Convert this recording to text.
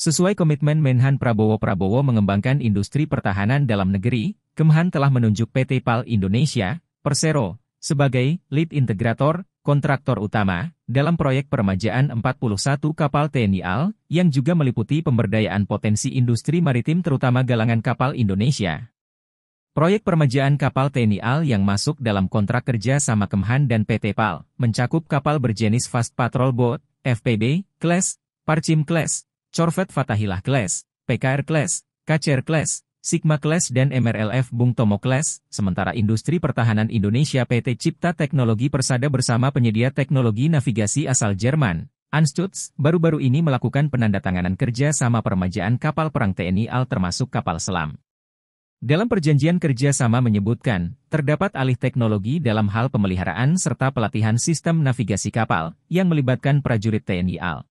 Sesuai komitmen Menhan Prabowo Prabowo mengembangkan industri pertahanan dalam negeri, Kemhan telah menunjuk PT PAL Indonesia, Persero, sebagai lead integrator, kontraktor utama, dalam proyek peremajaan 41 kapal TNI AL, yang juga meliputi pemberdayaan potensi industri maritim terutama galangan kapal Indonesia. Proyek peremajaan kapal TNI AL yang masuk dalam kontrak kerja sama Kemhan dan PT PAL, mencakup kapal berjenis Fast Patrol Boat, FPB, Class, Parchim Class, Corvet Fatahilah Class, PKR Class, KCR Class, Sigma Class dan MRLF Bung Tomo Class, sementara Industri Pertahanan Indonesia PT Cipta Teknologi Persada bersama penyedia teknologi navigasi asal Jerman, Anstutz, baru-baru ini melakukan penandatanganan kerja sama permajaan kapal perang TNI AL termasuk kapal selam. Dalam perjanjian kerja sama menyebutkan, terdapat alih teknologi dalam hal pemeliharaan serta pelatihan sistem navigasi kapal, yang melibatkan prajurit TNI AL.